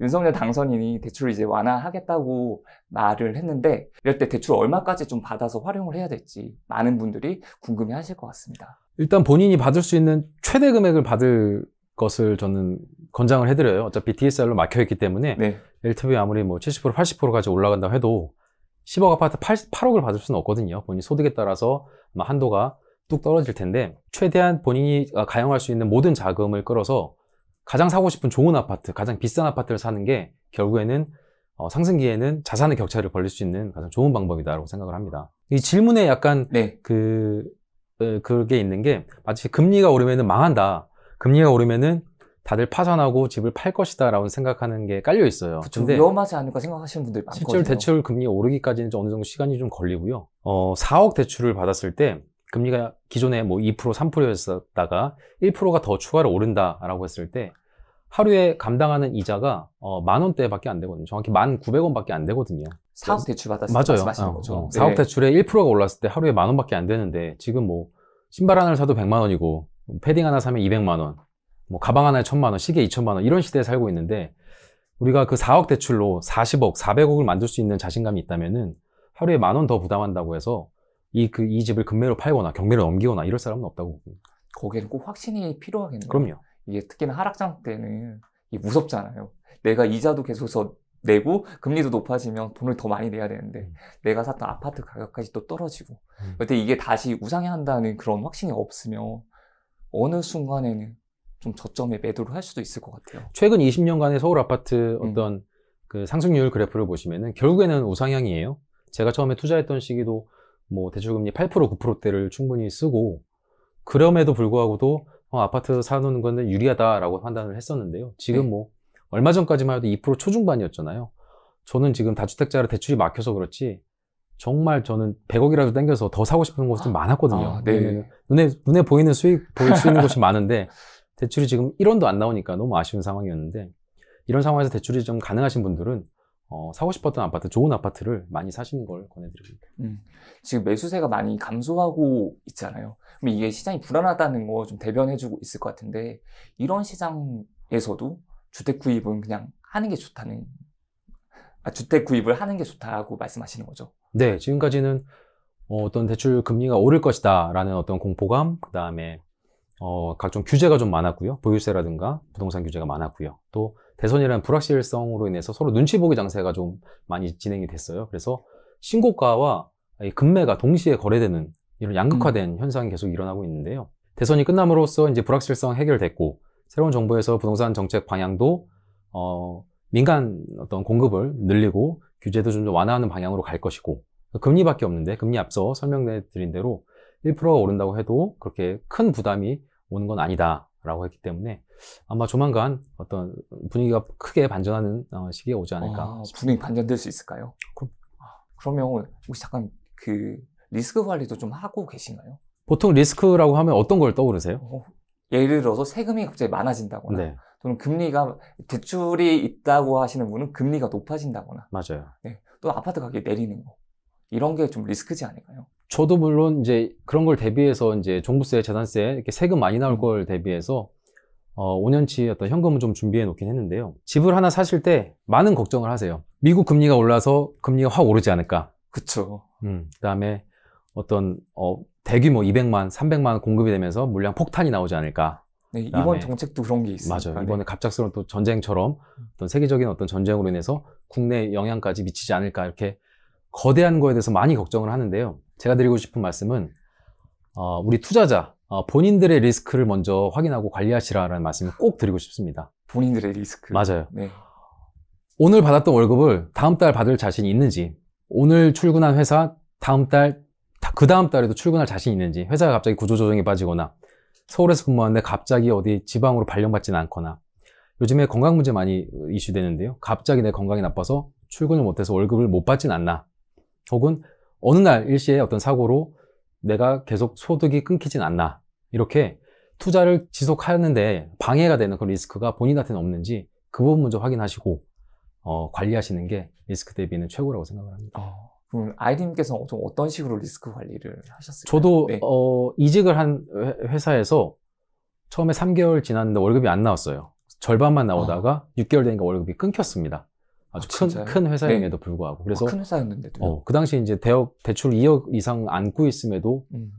윤석열 당선인이 대출을 이제 완화하겠다고 말을 했는데 이럴 때 대출 얼마까지 좀 받아서 활용을 해야 될지 많은 분들이 궁금해 하실 것 같습니다. 일단 본인이 받을 수 있는 최대 금액을 받을 것을 저는 권장을 해드려요. 어차피 DSR로 막혀있기 때문에 네. LTV 아무리 뭐 70% 80%까지 올라간다 고 해도 10억 아파트 8, 억을 받을 수는 없거든요. 본인 소득에 따라서 한도가 뚝 떨어질 텐데 최대한 본인이 아, 가용할 수 있는 모든 자금을 끌어서 가장 사고 싶은 좋은 아파트, 가장 비싼 아파트를 사는 게 결국에는 어, 상승기에는 자산의 격차를 벌릴 수 있는 가장 좋은 방법이다라고 생각을 합니다. 이 질문에 약간 네. 그 어, 그게 있는 게 마치 금리가 오르면 망한다. 금리가 오르면은 다들 파산하고 집을 팔 것이다라고 생각하는 게 깔려 있어요. 그쵸, 근데 위험하지 않을까 생각하시는 분들 많거든요. 실제로 대출 금리 오르기까지는 어느 정도 시간이 좀 걸리고요. 어, 4억 대출을 받았을 때 금리가 기존에 뭐 2%, 3%였다가 었 1%가 더 추가로 오른다라고 했을 때 하루에 감당하는 이자가 어, 만 원대밖에 안 되거든요. 정확히 만 구백 원밖에안 되거든요. 사업 대출 받았을 때 맞아요. 말씀하시는 어, 어. 거죠. 어, 네. 사업 대출에 1%가 올랐을 때 하루에 만 원밖에 안 되는데 지금 뭐 신발 하나를 사도 100만 원이고 패딩 하나 사면 200만 원, 뭐 가방 하나에 1000만 원, 시계 2천만 원 이런 시대에 살고 있는데 우리가 그 4억 대출로 40억, 400억을 만들 수 있는 자신감이 있다면은 하루에 만 원 더 부담한다고 해서 이 그이 그, 집을 금매로 팔거나 경매로 넘기거나 이럴 사람은 없다고. 보고. 거기에는 꼭 확신이 필요하겠네요. 그럼요. 이게 특히나 하락장 때는 무섭잖아요. 내가 이자도 계속서 내고 금리도 높아지면 돈을 더 많이 내야 되는데 음. 내가 샀던 아파트 가격까지 또 떨어지고 음. 근데 이게 다시 우상향한다는 그런 확신이 없으면 어느 순간에는 좀 저점에 매도를 할 수도 있을 것 같아요. 최근 20년간의 서울 아파트 음. 어떤 음. 그 상승률 그래프를 보시면은 결국에는 우상향이에요. 제가 처음에 투자했던 시기도 뭐 대출금리 8% 9%대를 충분히 쓰고 그럼에도 불구하고도 어, 아파트 사놓는 건 유리하다라고 판단을 했었는데요. 지금 네. 뭐 얼마 전까지만 해도 2% 초중반이었잖아요. 저는 지금 다주택자로 대출이 막혀서 그렇지 정말 저는 100억이라도 땡겨서 더 사고 싶은 곳이 많았거든요. 아, 네. 네. 눈에 눈에 보이는 수익 보일 수 있는 곳이 많은데 대출이 지금 1원도 안 나오니까 너무 아쉬운 상황이었는데 이런 상황에서 대출이 좀 가능하신 분들은 어, 사고 싶었던 아파트, 좋은 아파트를 많이 사시는 걸 권해드립니다. 음, 지금 매수세가 많이 감소하고 있잖아요. 그럼 이게 시장이 불안하다는 거좀 대변해주고 있을 것 같은데 이런 시장에서도 주택 구입은 그냥 하는 게 좋다는 아, 주택 구입을 하는 게 좋다고 말씀하시는 거죠? 네, 지금까지는 어, 떤 대출 금리가 오를 것이다라는 어떤 공포감, 그 다음에 어, 각종 규제가 좀 많았고요, 보유세라든가 부동산 규제가 많았고요, 또 대선이라는 불확실성으로 인해서 서로 눈치 보기 장세가 좀 많이 진행이 됐어요. 그래서 신고가와 금매가 동시에 거래되는 이런 양극화된 음. 현상이 계속 일어나고 있는데요. 대선이 끝남으로써 이제 불확실성 해결됐고 새로운 정부에서 부동산 정책 방향도 어, 민간 어떤 공급을 늘리고 규제도 좀 더 완화하는 방향으로 갈 것이고 금리밖에 없는데 금리 앞서 설명드린 해 대로 1%가 오른다고 해도 그렇게 큰 부담이 오는 건 아니다. 라고 했기 때문에 아마 조만간 어떤 분위기가 크게 반전하는 어, 시기에 오지 않을까 아, 분위기 반전될 수 있을까요? 그럼, 아, 그러면 혹시 잠깐 그 리스크 관리도 좀 하고 계신가요? 보통 리스크라고 하면 어떤 걸 떠오르세요? 어, 예를 들어서 세금이 갑자기 많아진다거나 네. 또는 금리가 대출이 있다고 하시는 분은 금리가 높아진다거나 맞아요. 네, 또 아파트 가격이 내리는 거 이런 게 좀 리스크지 않을까요? 저도 물론 이제 그런 걸 대비해서 이제 종부세, 재산세 이렇게 세금 많이 나올 음. 걸 대비해서 어, 5년치 어떤 현금은 좀 준비해 놓긴 했는데요. 집을 하나 사실 때 많은 걱정을 하세요. 미국 금리가 올라서 금리가 확 오르지 않을까. 그쵸. 음, 그 다음에 어떤, 어, 대규모 200만, 300만 공급이 되면서 물량 폭탄이 나오지 않을까. 네, 이번 정책도 그런 게 있어요. 맞아요. 네. 이번에 갑작스러운 또 전쟁처럼 어떤 세계적인 어떤 전쟁으로 인해서 국내 영향까지 미치지 않을까. 이렇게 거대한 거에 대해서 많이 걱정을 하는데요. 제가 드리고 싶은 말씀은 어, 우리 투자자 어, 본인들의 리스크를 먼저 확인하고 관리하시라라는 말씀을 꼭 드리고 싶습니다. 본인들의 리스크. 맞아요. 네. 오늘 받았던 월급을 다음 달 받을 자신이 있는지, 오늘 출근한 회사 다음 달, 그 다음 달에도 출근할 자신이 있는지, 회사가 갑자기 구조조정에 빠지거나, 서울에서 근무하는데 갑자기 어디 지방으로 발령받지는 않거나, 요즘에 건강 문제 많이 이슈되는데요. 갑자기 내 건강이 나빠서 출근을 못해서 월급을 못 받진 않나, 혹은 어느 날 일시에 어떤 사고로 내가 계속 소득이 끊기진 않나 이렇게 투자를 지속하는데 방해가 되는 그런 리스크가 본인한테는 없는지 그 부분 먼저 확인하시고 어, 관리하시는 게 리스크 대비는 최고라고 생각을 합니다. 어, 아, 그럼 아이디님께서 좀 어떤 식으로 리스크 관리를 하셨을까요? 저도 네. 어, 이직을 한 회사에서 처음에 3개월 지났는데 월급이 안 나왔어요. 절반만 나오다가 어. 아. 6개월 되니까 월급이 끊겼습니다. 아주 아, 큰, 큰 회사임에도 네. 불구하고. 어, 그래서. 아, 큰 회사였는데도. 어, 그 당시 이제 대업, 대출 2억 이상 안고 있음에도, 음.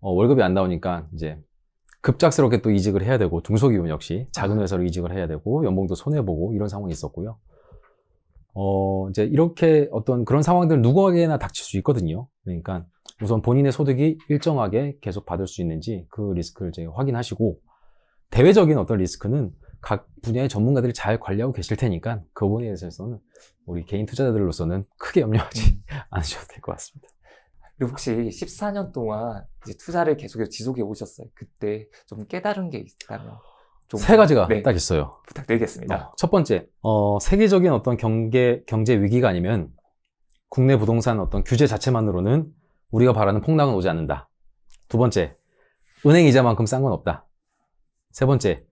어, 월급이 안 나오니까 이제 급작스럽게 또 이직을 해야 되고, 중소기업 역시 작은 아. 회사로 이직을 해야 되고, 연봉도 손해보고, 이런 상황이 있었고요. 어, 이제 이렇게 어떤 그런 상황들 누구에게나 닥칠 수 있거든요. 그러니까 우선 본인의 소득이 일정하게 계속 받을 수 있는지 그 리스크를 이제 확인하시고, 대외적인 어떤 리스크는 각 분야의 전문가들이 잘 관리하고 계실 테니까 그 부분에 대해서는 우리 개인 투자자들로서는 크게 염려하지 음. 않으셔도 될 것 같습니다. 그리고 혹시 14년 동안 투자를 계속해서 지속해 오셨어요. 그때 좀 깨달은 게 있다면? 세 가지가 네. 딱 있어요. 부탁드리겠습니다. 어, 첫 번째, 어, 세계적인 어떤 경계, 경제 위기가 아니면 국내 부동산 어떤 규제 자체만으로는 우리가 바라는 폭락은 오지 않는다. 두 번째, 은행 이자만큼 싼 건 없다. 세 번째,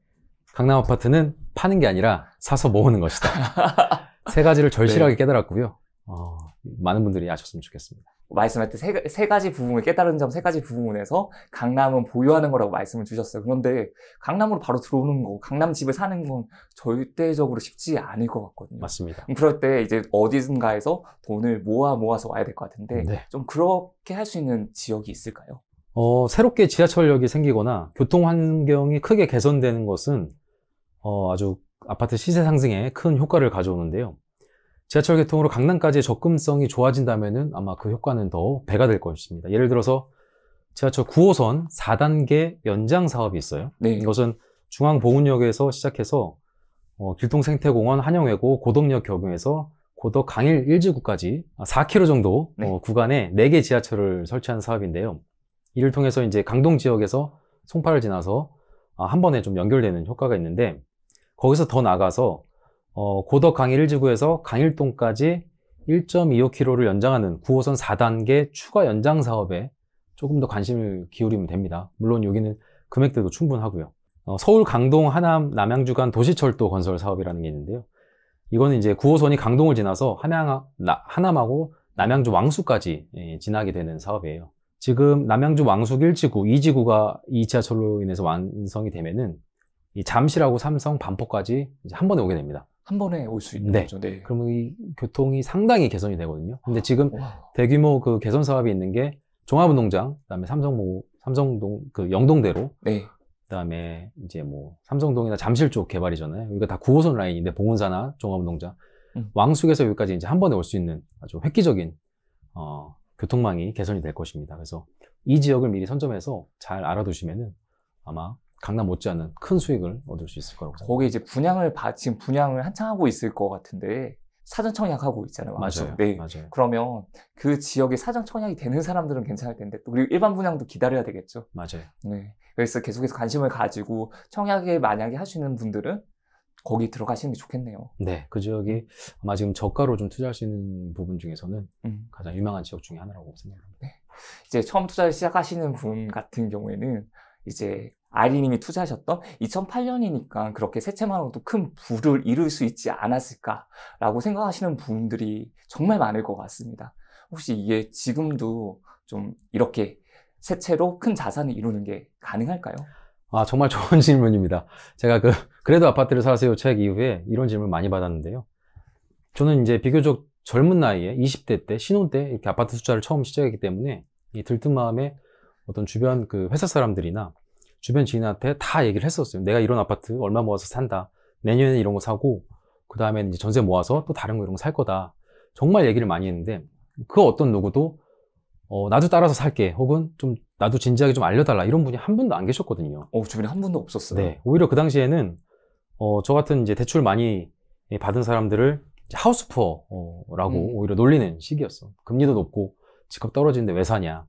강남 아파트는 파는 게 아니라 사서 모으는 것이다. 세 가지를 절실하게 네. 깨달았고요. 어, 많은 분들이 아셨으면 좋겠습니다. 말씀할 때 세, 세 가지 부분을 깨달은 점 세 가지 부분에서 강남은 보유하는 거라고 말씀을 주셨어요. 그런데 강남으로 바로 들어오는 거, 강남 집을 사는 건 절대적으로 쉽지 않을 것 같거든요. 맞습니다. 그럴 때 이제 어디든가에서 돈을 모아 모아서 와야 될 것 같은데 네. 좀 그렇게 할 수 있는 지역이 있을까요? 어, 새롭게 지하철역이 생기거나 교통 환경이 크게 개선되는 것은 어, 아주 아파트 시세 상승에 큰 효과를 가져오는데요. 지하철 개통으로 강남까지의 접근성이 좋아진다면 아마 그 효과는 더 배가 될 것입니다. 예를 들어서 지하철 9호선 4단계 연장 사업이 있어요. 네. 이것은 중앙보훈역에서 시작해서 어, 길동생태공원 한영외고 고덕역 경유에서 고덕 강일 일지구까지 4km 정도 네. 어, 구간에 4개 지하철을 설치한 사업인데요. 이를 통해서 이제 강동 지역에서 송파를 지나서 아, 한 번에 좀 연결되는 효과가 있는데 거기서 더 나가서 어, 고덕 강일 1지구에서 강일동까지 1.25km를 연장하는 9호선 4단계 추가 연장 사업에 조금 더 관심을 기울이면 됩니다. 물론 여기는 금액대도 충분하고요. 어, 서울 강동 하남 남양주 간 도시철도 건설 사업이라는 게 있는데요. 이거는 이제 9호선이 강동을 지나서 함양, 나, 하남하고 남양주 왕수까지 예, 지나게 되는 사업이에요. 지금 남양주 왕숙 1지구, 2지구가 2차철로 인해서 완성이 되면은 이 잠실하고 삼성 반포까지 이제 한 번에 오게 됩니다. 한 번에 올 수 있는 네. 거죠. 네. 그러면 이 교통이 상당히 개선이 되거든요. 근데 지금 와. 대규모 그 개선 사업이 있는 게 종합운동장, 그다음에 삼성모 삼성동 그 영동대로, 네. 그다음에 이제 뭐 삼성동이나 잠실 쪽 개발이잖아요. 여기가 다 9호선 라인인데 봉은사나 종합운동장, 음. 왕숙에서 여기까지 이제 한 번에 올 수 있는 아주 획기적인 어, 교통망이 개선이 될 것입니다. 그래서 이 지역을 미리 선점해서 잘 알아두시면은 아마 강남 못지않은 큰 수익을 얻을 수 있을 거라고 생각합니다. 거기 이제 분양을 받, 지금 분양을 한창 하고 있을 것 같은데 사전 청약하고 있잖아요. 맞아요. 네. 맞아요. 그러면 그 지역에 사전 청약이 되는 사람들은 괜찮을 텐데 또 그리고 일반 분양도 기다려야 되겠죠. 맞아요. 네. 그래서 계속해서 관심을 가지고 청약에 만약에 하시는 분들은 거기 들어가시는 게 좋겠네요. 네, 그 지역이 아마 지금 저가로 좀 투자할 수 있는 부분 중에서는 음. 가장 유망한 지역 중에 하나라고 생각합니다. 네. 이제 처음 투자를 시작하시는 분 같은 경우에는 이제 아리님이 투자하셨던 2008년이니까 그렇게 세채만으로도 큰 부를 이룰 수 있지 않았을까라고 생각하시는 분들이 정말 많을 것 같습니다. 혹시 이게 지금도 좀 이렇게 세채로 큰 자산을 이루는 게 가능할까요? 아, 정말 좋은 질문입니다. 제가 그, 그래도 아파트를 사세요 책 이후에 이런 질문 많이 받았는데요. 저는 이제 비교적 젊은 나이에 20대 때, 신혼 때 이렇게 아파트 투자를 처음 시작했기 때문에 이 들뜬 마음에 어떤 주변 그 회사 사람들이나 주변 지인한테 다 얘기를 했었어요. 내가 이런 아파트 얼마 모아서 산다. 내년에 이런 거 사고 그 다음에 이제 전세 모아서 또 다른 거 이런 거 살 거다. 정말 얘기를 많이 했는데 그 어떤 누구도 어, 나도 따라서 살게 혹은 좀 나도 진지하게 좀 알려달라 이런 분이 한 분도 안 계셨거든요. 어, 주변에 한 분도 없었어요. 네, 오히려 그 당시에는 어, 저 같은 이제 대출 많이 예, 받은 사람들을 하우스푸어라고 음. 오히려 놀리는 시기였어. 금리도 높고 집값 떨어지는데 왜 사냐.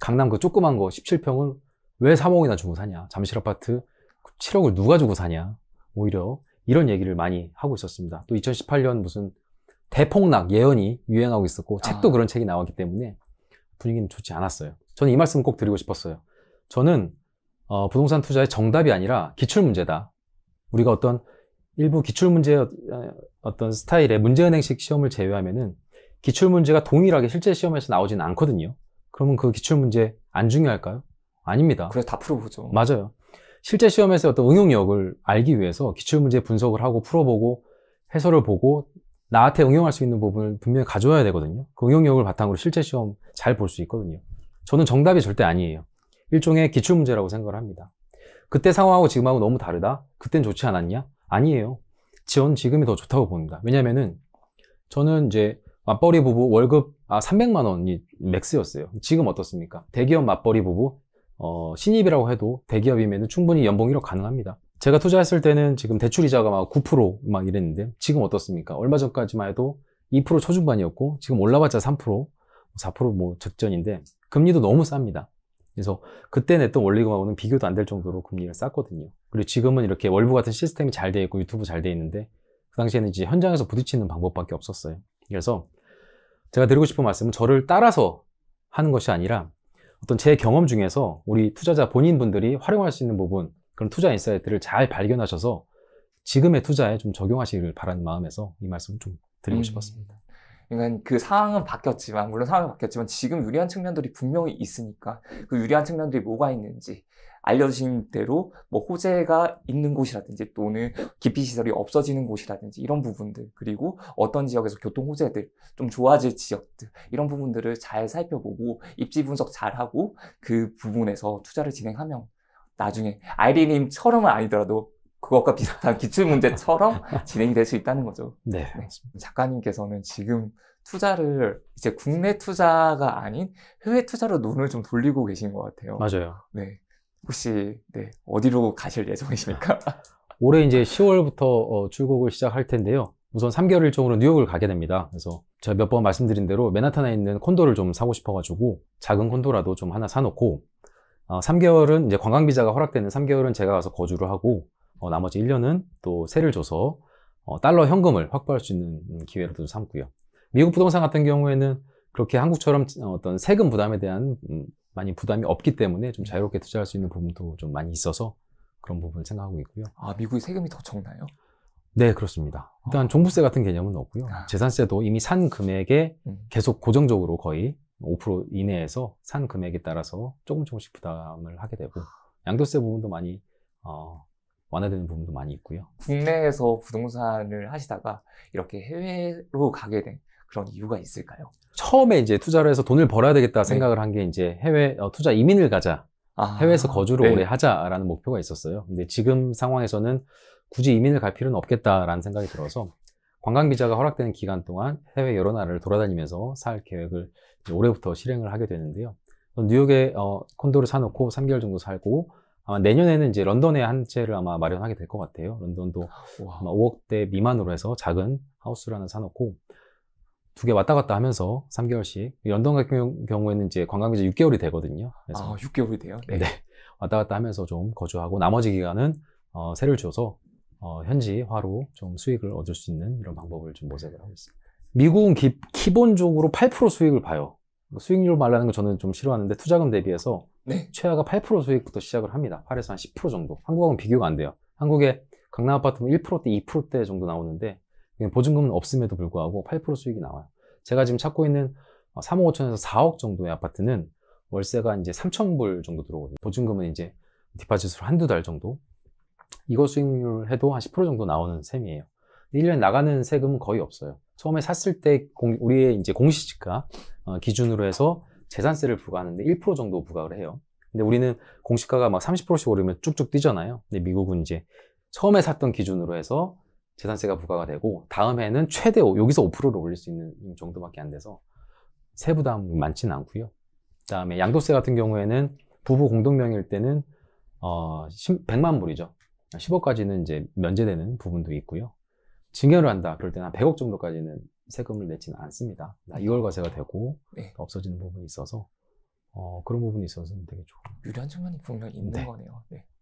강남 그 조그만 거 17평을 왜 3억이나 주고 사냐? 잠실 아파트 7억을 누가 주고 사냐? 오히려 이런 얘기를 많이 하고 있었습니다. 또 2018년 무슨 대폭락 예언이 유행하고 있었고 아. 책도 그런 책이 나왔기 때문에 분위기는 좋지 않았어요. 저는 이 말씀 꼭 드리고 싶었어요. 저는 어, 부동산 투자의 정답이 아니라 기출 문제다. 우리가 어떤 일부 기출 문제 어, 어떤 스타일의 문제은행식 시험을 제외하면은 기출 문제가 동일하게 실제 시험에서 나오지는 않거든요. 그러면 그 기출 문제 안 중요할까요? 아닙니다. 그래서 다 풀어보죠. 맞아요. 실제 시험에서 어떤 응용력을 알기 위해서 기출문제 분석을 하고 풀어보고 해설을 보고 나한테 응용할 수 있는 부분을 분명히 가져와야 되거든요. 그 응용력을 바탕으로 실제 시험 잘 볼 수 있거든요. 저는 정답이 절대 아니에요. 일종의 기출문제라고 생각을 합니다. 그때 상황하고 지금하고 너무 다르다? 그땐 좋지 않았냐? 아니에요. 지원 지금이 더 좋다고 봅니다. 왜냐면은 저는 이제 맞벌이 부부 월급 아 300만 원이 맥스였어요. 지금 어떻습니까? 대기업 맞벌이 부부 어, 신입이라고 해도 대기업이면 충분히 연봉 1억 가능합니다. 제가 투자했을 때는 지금 대출 이자가 막 9%막 이랬는데 지금 어떻습니까? 얼마 전까지만 해도 2% 초중반이었고 지금 올라봤자 3% 4%뭐 뭐 적전인데 금리도 너무 쌉니다. 그래서 그때 냈던 원리금하고는 비교도 안 될 정도로 금리를 쌌거든요. 그리고 지금은 이렇게 월부 같은 시스템이 잘 되어 있고 유튜브 잘 되어 있는데 그 당시에는 이제 현장에서 부딪히는 방법밖에 없었어요. 그래서 제가 드리고 싶은 말씀은 저를 따라서 하는 것이 아니라 어떤 제 경험 중에서 우리 투자자 본인분들이 활용할 수 있는 부분 그런 투자 인사이트를 잘 발견하셔서 지금의 투자에 좀 적용하시길 바라는 마음에서 이 말씀을 좀 드리고 음. 싶었습니다. 그러니까 그 상황은 바뀌었지만 물론 상황은 바뀌었지만 지금 유리한 측면들이 분명히 있으니까 그 유리한 측면들이 뭐가 있는지 알려주신 대로 뭐 호재가 있는 곳이라든지 또는 기피 시설이 없어지는 곳이라든지 이런 부분들 그리고 어떤 지역에서 교통 호재들 좀 좋아질 지역들 이런 부분들을 잘 살펴보고 입지 분석 잘하고 그 부분에서 투자를 진행하면 나중에 아이리님처럼은 아니더라도 그것과 비슷한 기출 문제처럼 진행이 될 수 있다는 거죠. 네. 네. 작가님께서는 지금 투자를 이제 국내 투자가 아닌 해외 투자로 눈을 좀 돌리고 계신 것 같아요. 맞아요. 네. 혹시 네, 어디로 가실 예정이십니까? 올해 이제 10월부터 어, 출국을 시작할 텐데요. 우선 3개월 일정으로 뉴욕을 가게 됩니다. 그래서 제가 몇 번 말씀드린 대로 맨하탄에 있는 콘도를 좀 사고 싶어가지고 작은 콘도라도 좀 하나 사놓고 어, 3개월은 이제 관광 비자가 허락되는 3개월은 제가 가서 거주를 하고 어, 나머지 1년은 또 세를 줘서 어, 달러 현금을 확보할 수 있는 음, 기회로도 삼고요. 미국 부동산 같은 경우에는 그렇게 한국처럼 어, 어떤 세금 부담에 대한 음, 많이 부담이 없기 때문에 좀 네. 자유롭게 투자할 수 있는 부분도 좀 많이 있어서 그런 부분을 생각하고 있고요. 아, 미국이 세금이 더 적나요? 네, 그렇습니다. 일단 어. 종부세 같은 개념은 없고요. 아. 재산세도 이미 산 금액에 음. 계속 고정적으로 거의 5% 이내에서 산 금액에 따라서 조금 조금씩 부담을 하게 되고 양도세 부분도 많이 어, 완화되는 부분도 많이 있고요. 국내에서 부동산을 하시다가 이렇게 해외로 가게 된 그런 이유가 있을까요? 처음에 이제 투자를 해서 돈을 벌어야 되겠다 네. 생각을 한 게 이제 해외 어, 투자 이민을 가자. 아, 해외에서 거주를 네. 오래 하자라는 목표가 있었어요. 근데 지금 상황에서는 굳이 이민을 갈 필요는 없겠다라는 생각이 들어서 관광 비자가 허락되는 기간 동안 해외 여러 나라를 돌아다니면서 살 계획을 올해부터 실행을 하게 되는데요. 뉴욕에 어, 콘도를 사놓고 3개월 정도 살고 아마 내년에는 이제 런던에 한 채를 아마 마련하게 될 것 같아요. 런던도 아마 5억대 미만으로 해서 작은 하우스를 하나 사놓고 두개 왔다 갔다 하면서 3개월씩 연동 같은 경우에는 이제 관광비자 6개월이 되거든요. 그래서 아, 6개월이 돼요? 네. 네. 왔다 갔다 하면서 좀 거주하고 나머지 기간은 어, 세를 줘서 어, 현지화로 좀 수익을 얻을 수 있는 이런 방법을 좀 모색을 하고 있습니다. 미국은 기, 기본적으로 8% 수익을 봐요. 수익률 말라는거 저는 좀 싫어하는데 투자금 대비해서 네. 최하가 8% 수익부터 시작을 합니다. 8에서 한 10% 정도. 한국하고는 비교가 안 돼요. 한국의 강남 아파트는 1%대, 2%대 정도 나오는데 보증금은 없음에도 불구하고 8% 수익이 나와요. 제가 지금 찾고 있는 3억 어, 5천에서 4억 정도의 아파트는 월세가 이제 3천 불 정도 들어오거든요. 보증금은 이제 디파짓으로 한두 달 정도. 이거 수익률 해도 한 10% 정도 나오는 셈이에요. 1년에 나가는 세금은 거의 없어요. 처음에 샀을 때 공, 우리의 이제 공시지가 어, 기준으로 해서 재산세를 부과하는데 1% 정도 부과를 해요. 근데 우리는 공시가가 막 30%씩 오르면 쭉쭉 뛰잖아요. 근데 미국은 이제 처음에 샀던 기준으로 해서 재산세가 부과가 되고 다음에는 최대 여기서 5%를 올릴 수 있는 정도밖에 안 돼서 세부담 많지는 않고요. 그다음에 양도세 같은 경우에는 부부 공동 명의일 때는 어 100만 불이죠. 10억까지는 이제 면제되는 부분도 있고요. 증여를 한다 그럴 때는 한 100억 정도까지는 세금을 내지는 않습니다. 2월 아, 과세가 되고 네. 없어지는 부분이 있어서 어, 그런 부분이 있어서는 되게 좋고 유리한 측면이 분명히 있는 네. 거네요. 네.